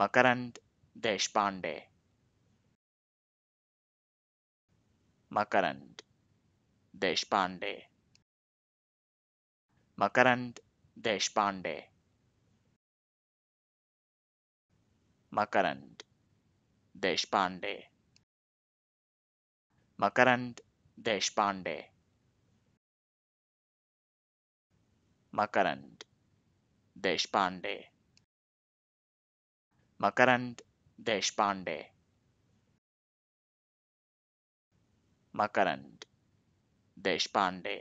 मकरंद Deshpande मकरंद Deshpande मकरंद Deshpande मकरंद Deshpande मकरंद Deshpande मकरंद Deshpande मकरंद Deshpande मकरंद Deshpande